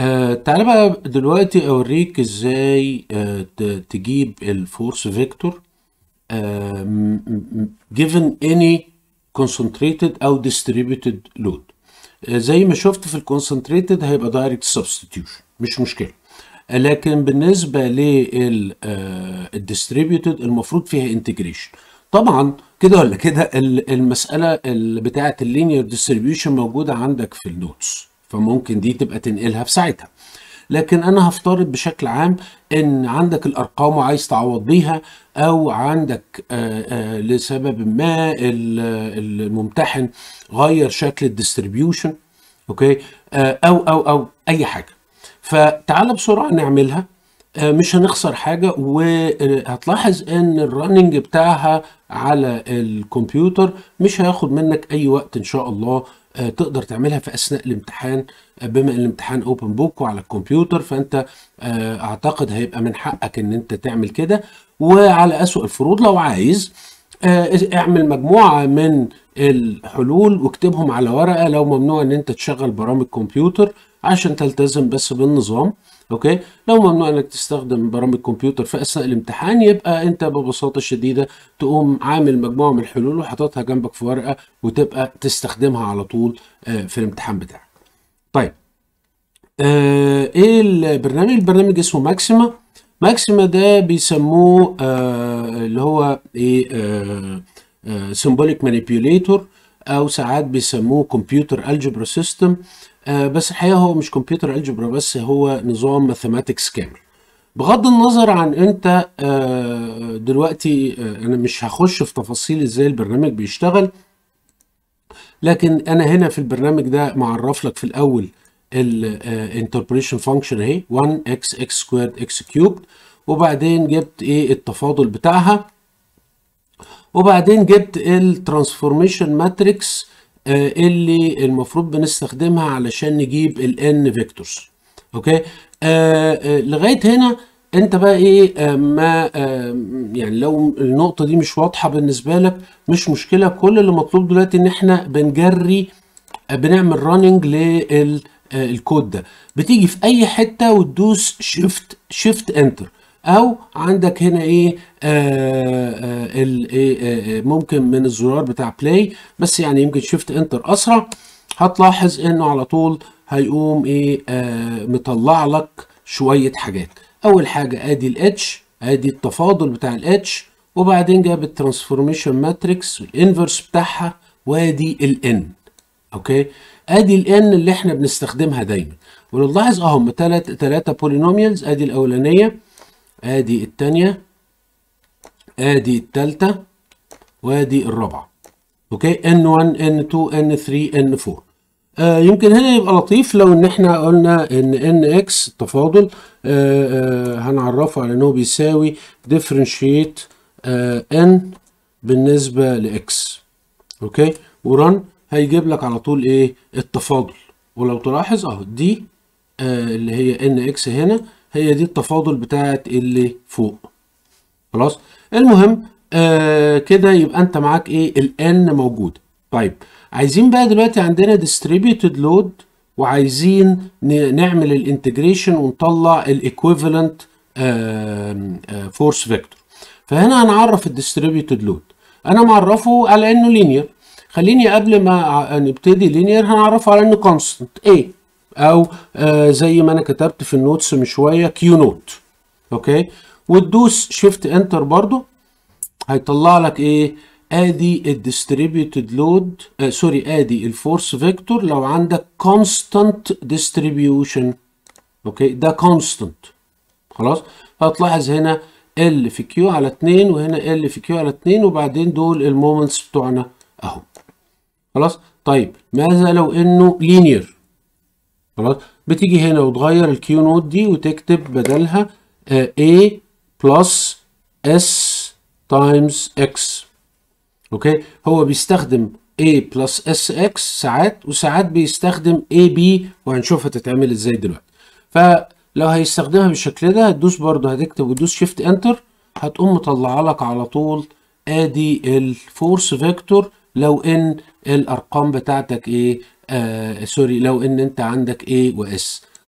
آه تعالى بقى دلوقتي اوريك ازاي آه تجيب الفورس فيكتور آه given any concentrated او distributed load آه، زي ما شفت في الكونسنتريتد هيبقى دايركت سبستيتيوشن مش مشكله لكن بالنسبه للديستريبيوتد آه، المفروض فيها انتجريشن طبعا كده ولا كده المساله بتاعه اللينير ديستريبيوشن موجوده عندك في النوتس فممكن دي تبقى تنقلها في ساعتها لكن انا هفترض بشكل عام ان عندك الارقام وعايز تعوض بيها او عندك آآ آه، آآ آه، لسبب ما الممتحن غير شكل الديستريبيوشن اوكي آه، او او او اي حاجه فتعال بسرعه نعملها مش هنخسر حاجة وهتلاحظ ان الرننج بتاعها على الكمبيوتر مش هياخد منك اي وقت ان شاء الله آه، تقدر تعملها في اثناء الامتحان آه، بما ان الامتحان اوبن بوك وعلى الكمبيوتر فانت آه، اعتقد هيبقى من حقك ان انت تعمل كده وعلى اسوء الفروض لو عايز آه، اعمل مجموعة من الحلول واكتبهم على ورقة لو ممنوع ان انت تشغل برامج كمبيوتر عشان تلتزم بس بالنظام اوكي لو ممنوع انك تستخدم برامج كمبيوتر في اثناء الامتحان يبقى انت ببساطه شديده تقوم عامل مجموعه من الحلول وحاططها جنبك في ورقه وتبقى تستخدمها على طول آه، في الامتحان بتاعك طيب آه، ايه البرنامج البرنامج اسمه ماكسيما ماكسيما ده بيسموه آه، اللي هو ايه سيمبوليك آه، مانيبيوليتور آه، او ساعات بيسموه كمبيوتر الجبرا سيستم بس الحقيقه هو مش كمبيوتر الجبرا بس هو نظام ماثيماتكس كامل بغض النظر عن انت دلوقتي انا مش هخش في تفاصيل ازاي البرنامج بيشتغل لكن انا هنا في البرنامج ده معرف لك في الاول الانتربريشن آه، فانكشن اهي 1 اكس اكس سكويرد اكس كيوبد وبعدين جبت ايه التفاضل بتاعها وبعدين جبت الترانسفورميشن آه، ماتريكس اللي المفروض بنستخدمها علشان نجيب n فيكتورز اوكي آه،, آه لغايه هنا انت بقى ايه ما يعني لو النقطه دي مش واضحه بالنسبه لك مش مشكله كل اللي مطلوب دلوقتي ان احنا بنجري بنعمل راننج لل آه، الكود ده بتيجي في اي حته وتدوس شيفت شيفت انتر او عندك هنا ايه آه, آه، ال إيه، آه،, آه ممكن من الزرار بتاع بلاي بس يعني يمكن شيفت انتر اسرع هتلاحظ انه على طول هيقوم ايه آه مطلع لك شويه حاجات اول حاجه ادي الاتش ادي التفاضل بتاع الاتش وبعدين جاب الترانسفورميشن ماتريكس الانفرس بتاعها وادي الان اوكي ادي الان اللي احنا بنستخدمها دايما ونلاحظ اهم ثلاث ثلاثه بولينوميالز ادي الاولانيه ادي الثانيه ادي الثالثه وادي الرابعه اوكي n1 n2 n3 n4 يمكن هنا يبقى لطيف لو ان احنا قلنا ان ان اكس تفاضل آه آه هنعرفه على انه بيساوي ديفرنشيت ان آه، بالنسبه لاكس اوكي ورن هيجيب لك على طول ايه التفاضل ولو تلاحظ اهو دي آه اللي هي ان اكس هنا هي دي التفاضل بتاعت اللي فوق خلاص المهم آه كده يبقى انت معاك ايه الان موجود طيب عايزين بقى دلوقتي عندنا ديستريبيوتد لود وعايزين نعمل الانتجريشن ونطلع الايكويفالنت فورس فيكتور فهنا هنعرف الديستريبيوتد لود انا معرفه على انه لينير خليني قبل ما نبتدي لينير هنعرف على انه كونستنت ايه او آه، زي ما انا كتبت في النوتس من شويه كيو نوت اوكي وتدوس شيفت انتر برضو هيطلع لك ايه ادي الديستريبيوتد لود سوري ادي الفورس فيكتور لو عندك كونستنت ديستريبيوشن اوكي ده كونستنت خلاص هتلاحظ هنا ال في كيو على 2 وهنا ال في كيو على 2 وبعدين دول المومنتس بتوعنا اهو خلاص طيب ماذا لو انه لينير خلاص بتيجي هنا وتغير الكيو نوت دي وتكتب بدلها آه، A بلس S تايمز X اوكي هو بيستخدم A بلس اس اكس ساعات وساعات بيستخدم اي بي وهنشوفها تتعمل ازاي دلوقتي فلو هيستخدمها بالشكل ده هتدوس برضه هتكتب وتدوس شيفت انتر هتقوم مطلعه لك على طول ادي الفورس فيكتور لو ان الارقام بتاعتك ايه آه سوري لو ان انت عندك A و S